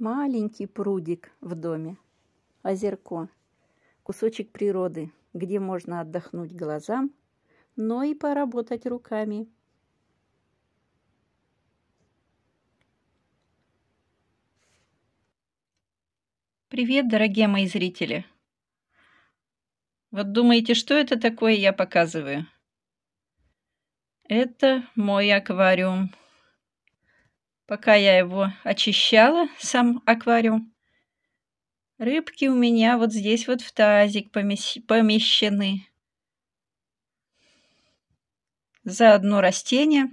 Маленький прудик в доме. Озерко. Кусочек природы, где можно отдохнуть глазам, но и поработать руками. Привет, дорогие мои зрители! Вот думаете, что это такое я показываю? Это мой аквариум пока я его очищала, сам аквариум. Рыбки у меня вот здесь вот в тазик помещены. Заодно растения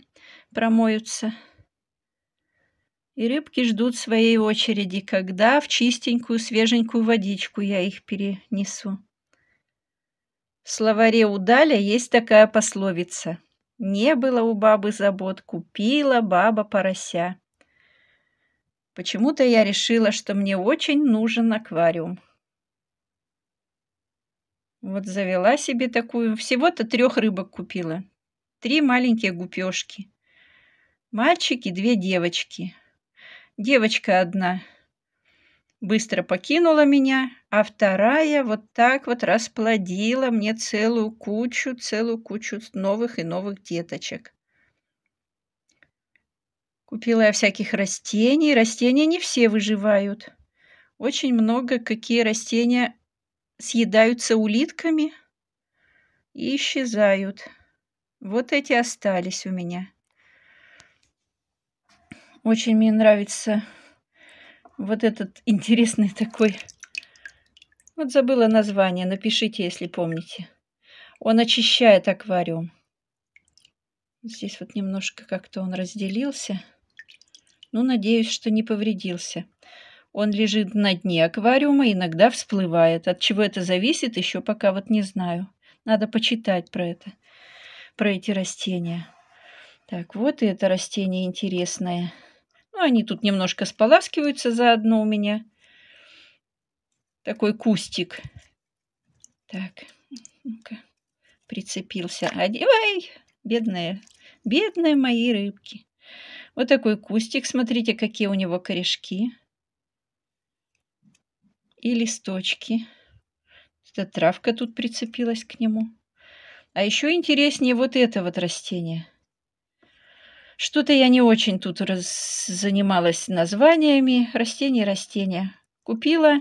промоются. И рыбки ждут своей очереди, когда в чистенькую, свеженькую водичку я их перенесу. В словаре удаля есть такая пословица. Не было у бабы забот, купила баба порося. Почему-то я решила, что мне очень нужен аквариум. Вот завела себе такую. Всего-то трех рыбок купила. Три маленькие гупешки. Мальчики, две девочки. Девочка одна быстро покинула меня, а вторая вот так вот расплодила мне целую кучу, целую кучу новых и новых деточек. Купила я всяких растений. Растения не все выживают. Очень много какие растения съедаются улитками и исчезают. Вот эти остались у меня. Очень мне нравится вот этот интересный такой. Вот забыла название, напишите, если помните. Он очищает аквариум. Здесь вот немножко как-то он разделился. Ну, надеюсь, что не повредился. Он лежит на дне аквариума, иногда всплывает. От чего это зависит, еще пока вот не знаю. Надо почитать про это, про эти растения. Так, вот и это растение интересное. Ну, они тут немножко споласкиваются заодно у меня. Такой кустик. Так, ну-ка, прицепился. Одевай, бедные, бедные мои рыбки. Вот такой кустик, смотрите, какие у него корешки и листочки. Эта травка тут прицепилась к нему. А еще интереснее вот это вот растение. Что-то я не очень тут раз... занималась названиями. растений, растения. Купила,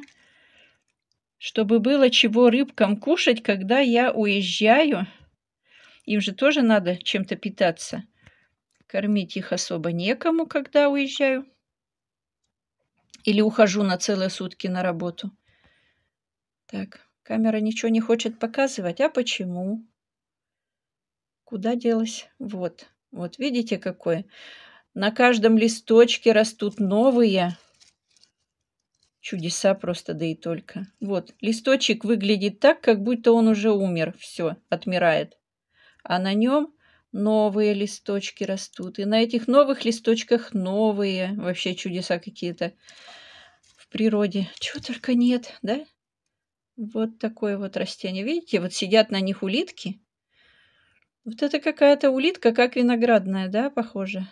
чтобы было чего рыбкам кушать, когда я уезжаю. Им же тоже надо чем-то питаться. Кормить их особо некому, когда уезжаю. Или ухожу на целые сутки на работу. Так, камера ничего не хочет показывать. А почему? Куда делась? Вот. Вот видите, какое? На каждом листочке растут новые чудеса просто, да и только. Вот, листочек выглядит так, как будто он уже умер. Все, отмирает. А на нем новые листочки растут. И на этих новых листочках новые вообще чудеса какие-то в природе. Чего только нет, да? Вот такое вот растение. Видите, вот сидят на них улитки. Вот это какая-то улитка, как виноградная, да, похоже.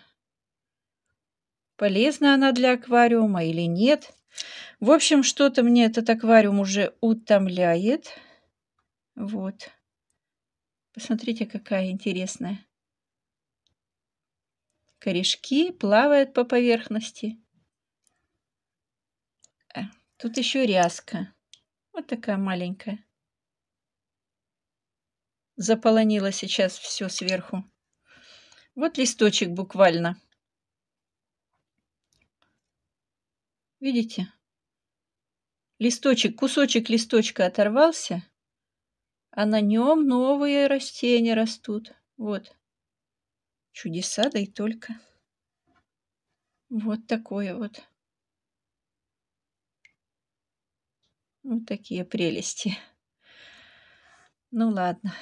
Полезна она для аквариума или нет? В общем, что-то мне этот аквариум уже утомляет. Вот. Посмотрите, какая интересная. Корешки плавают по поверхности. Э, тут еще ряска. Вот такая маленькая. Заполонила сейчас все сверху. Вот листочек буквально. Видите? Листочек, кусочек листочка оторвался, а на нем новые растения растут. Вот. Чудеса, да и только. Вот такое вот. Вот такие прелести. Ну ладно.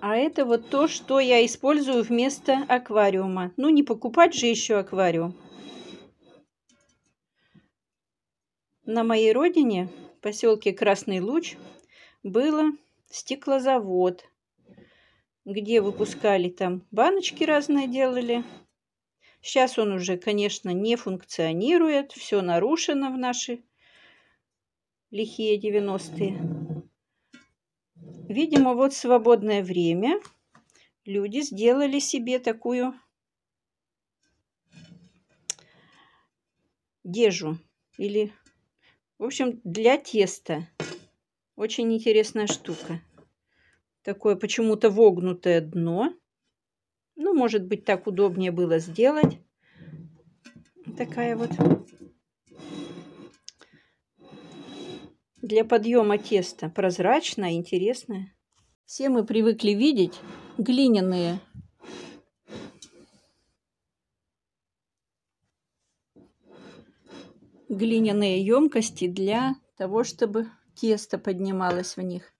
А это вот то, что я использую вместо аквариума. Ну, не покупать же еще аквариум. На моей родине, в поселке Красный Луч, было стеклозавод где выпускали там баночки разные делали. Сейчас он уже, конечно, не функционирует, все нарушено в наши лихие 90-е. Видимо, вот свободное время люди сделали себе такую дежу или, в общем, для теста. Очень интересная штука такое почему-то вогнутое дно. Ну, может быть, так удобнее было сделать. Такая вот. Для подъема теста прозрачная, интересная. Все мы привыкли видеть глиняные глиняные емкости для того, чтобы тесто поднималось в них.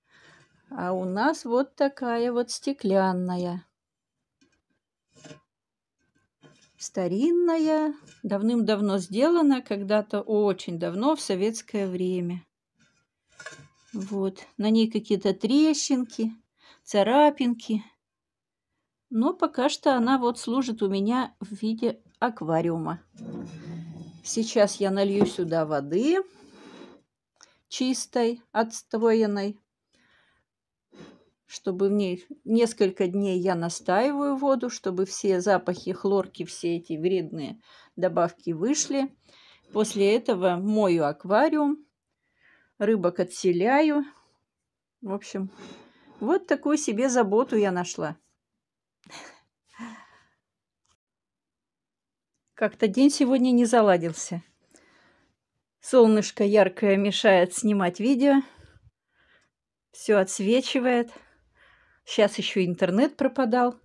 А у нас вот такая вот стеклянная. Старинная, давным-давно сделана, когда-то очень давно, в советское время. Вот, на ней какие-то трещинки, царапинки. Но пока что она вот служит у меня в виде аквариума. Сейчас я налью сюда воды чистой, отстоянной чтобы в ней несколько дней я настаиваю воду, чтобы все запахи хлорки, все эти вредные добавки вышли. После этого мою аквариум, рыбок отселяю. В общем, вот такую себе заботу я нашла. Как-то день сегодня не заладился. Солнышко яркое мешает снимать видео. Все отсвечивает. Сейчас еще интернет пропадал.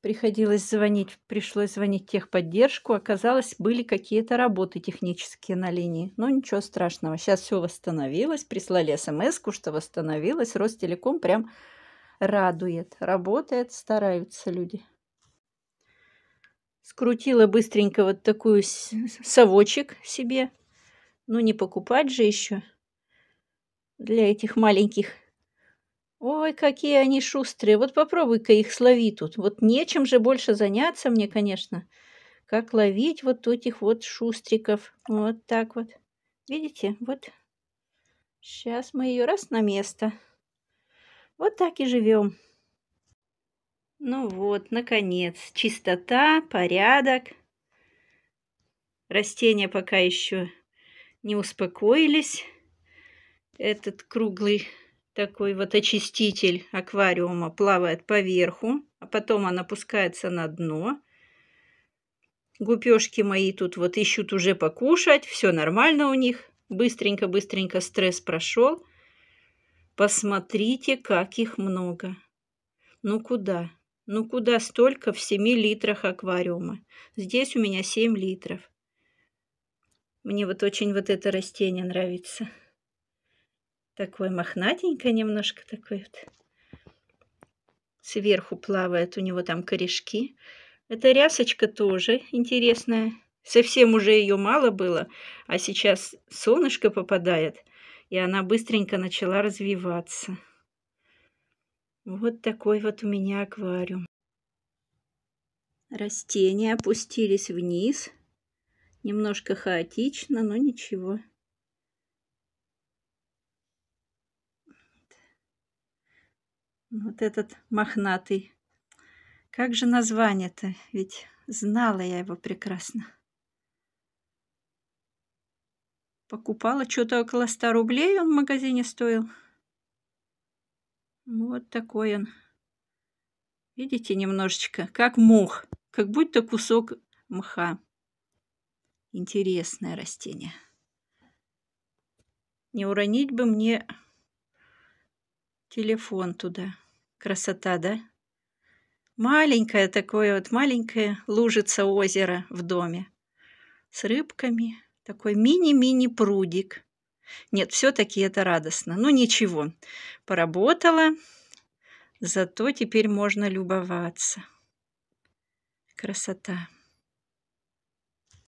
Приходилось звонить, пришлось звонить техподдержку. Оказалось, были какие-то работы технические на линии. Но ну, ничего страшного. Сейчас все восстановилось. Прислали смс что восстановилось. Ростелеком прям радует. Работает, стараются люди. Скрутила быстренько вот такую совочек себе. Ну, не покупать же еще для этих маленьких Ой, какие они шустрые. Вот попробуй-ка их слови тут. Вот нечем же больше заняться мне, конечно. Как ловить вот этих вот шустриков. Вот так вот. Видите? Вот. Сейчас мы ее раз на место. Вот так и живем. Ну вот, наконец, чистота, порядок. Растения пока еще не успокоились. Этот круглый такой вот очиститель аквариума плавает поверху, а потом она опускается на дно. Гупешки мои тут вот ищут уже покушать, все нормально у них. Быстренько-быстренько стресс прошел. Посмотрите, как их много. Ну куда? Ну куда столько в 7 литрах аквариума? Здесь у меня 7 литров. Мне вот очень вот это растение нравится такой мохнатенькой немножко такой вот. Сверху плавает у него там корешки. Эта рясочка тоже интересная. Совсем уже ее мало было, а сейчас солнышко попадает, и она быстренько начала развиваться. Вот такой вот у меня аквариум. Растения опустились вниз. Немножко хаотично, но ничего. Вот этот мохнатый. Как же название-то? Ведь знала я его прекрасно. Покупала что-то около 100 рублей он в магазине стоил. Вот такой он. Видите, немножечко, как мох, как будто кусок мха. Интересное растение. Не уронить бы мне телефон туда. Красота, да? Маленькое такое вот, маленькое лужица озера в доме. С рыбками. Такой мини-мини прудик. Нет, все-таки это радостно. Ну ничего, поработала, зато теперь можно любоваться. Красота.